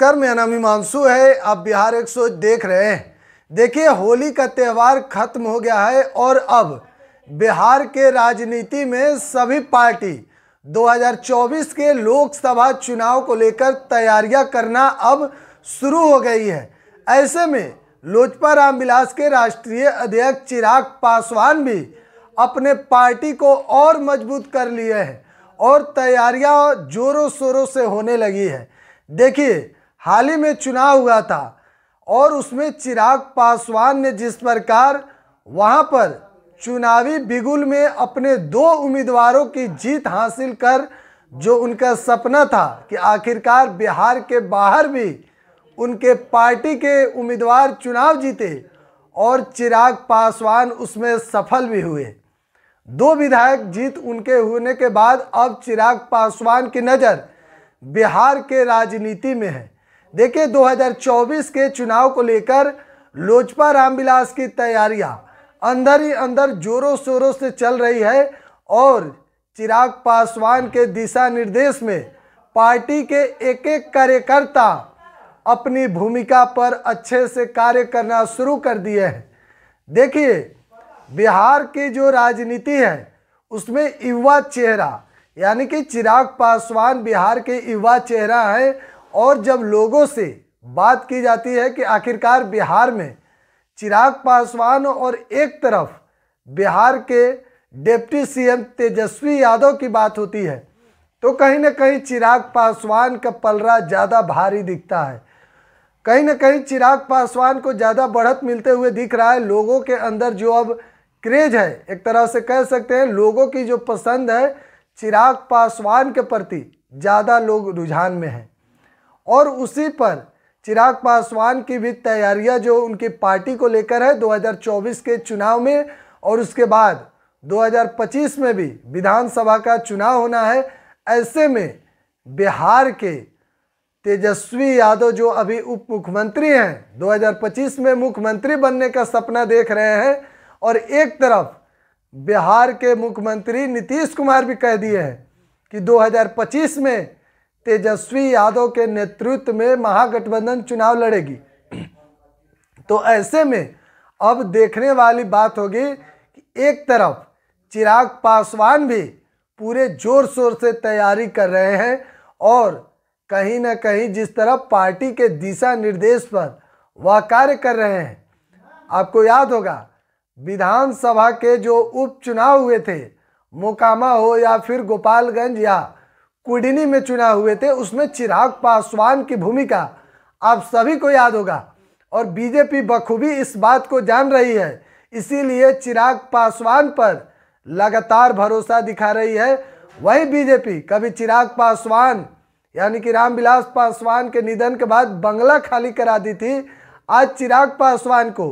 नमस्कार मेरा नाम हिमांशु है आप बिहार एक सौ देख रहे हैं देखिए होली का त्यौहार खत्म हो गया है और अब बिहार के राजनीति में सभी पार्टी 2024 के लोकसभा चुनाव को लेकर तैयारियां करना अब शुरू हो गई है ऐसे में लोजपा रामविलास के राष्ट्रीय अध्यक्ष चिराग पासवान भी अपने पार्टी को और मजबूत कर लिए हैं और तैयारियां जोरों शोरों से होने लगी है देखिए हाल ही में चुनाव हुआ था और उसमें चिराग पासवान ने जिस प्रकार वहां पर चुनावी बिगुल में अपने दो उम्मीदवारों की जीत हासिल कर जो उनका सपना था कि आखिरकार बिहार के बाहर भी उनके पार्टी के उम्मीदवार चुनाव जीते और चिराग पासवान उसमें सफल भी हुए दो विधायक जीत उनके होने के बाद अब चिराग पासवान की नज़र बिहार के राजनीति में है देखिए 2024 के चुनाव को लेकर लोजपा रामविलास की तैयारियां अंदर ही अंदर जोरों शोरों से चल रही है और चिराग पासवान के दिशा निर्देश में पार्टी के एक एक कार्यकर्ता अपनी भूमिका पर अच्छे से कार्य करना शुरू कर दिए हैं देखिए बिहार की जो राजनीति है उसमें युवा चेहरा यानी कि चिराग पासवान बिहार के युवा चेहरा है और जब लोगों से बात की जाती है कि आखिरकार बिहार में चिराग पासवान और एक तरफ बिहार के डिप्टी सीएम तेजस्वी यादव की बात होती है तो कहीं ना कहीं चिराग पासवान का पलरा ज़्यादा भारी दिखता है कहीं ना कहीं चिराग पासवान को ज़्यादा बढ़त मिलते हुए दिख रहा है लोगों के अंदर जो अब क्रेज है एक तरह से कह सकते हैं लोगों की जो पसंद है चिराग पासवान के प्रति ज़्यादा लोग रुझान में हैं और उसी पर चिराग पासवान की भी तैयारियां जो उनकी पार्टी को लेकर है 2024 के चुनाव में और उसके बाद 2025 में भी विधानसभा का चुनाव होना है ऐसे में बिहार के तेजस्वी यादव जो अभी उप मुख्यमंत्री हैं 2025 में मुख्यमंत्री बनने का सपना देख रहे हैं और एक तरफ बिहार के मुख्यमंत्री नीतीश कुमार भी कह दिए हैं कि 2025 में तेजस्वी यादव के नेतृत्व में महागठबंधन चुनाव लड़ेगी तो ऐसे में अब देखने वाली बात होगी कि एक तरफ चिराग पासवान भी पूरे जोर शोर से तैयारी कर रहे हैं और कहीं ना कहीं जिस तरह पार्टी के दिशा निर्देश पर वह कार्य कर रहे हैं आपको याद होगा विधानसभा के जो उपचुनाव हुए थे मोकामा हो या फिर गोपालगंज या कुडिनी में चुनाव हुए थे उसमें चिराग पासवान की भूमिका आप सभी को याद होगा और बीजेपी बखूबी इस बात को जान रही है इसीलिए चिराग पासवान पर लगातार भरोसा दिखा रही है वही बीजेपी कभी चिराग पासवान यानी कि रामविलास पासवान के निधन के बाद बंगला खाली करा दी थी आज चिराग पासवान को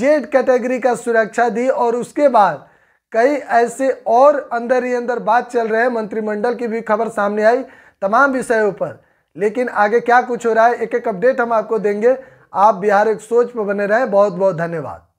जेड कैटेगरी का सुरक्षा दी और उसके बाद कई ऐसे और अंदर ही अंदर बात चल रहे हैं मंत्रिमंडल की भी खबर सामने आई तमाम विषयों पर लेकिन आगे क्या कुछ हो रहा है एक एक अपडेट हम आपको देंगे आप बिहार एक सोच पर बने रहें बहुत बहुत धन्यवाद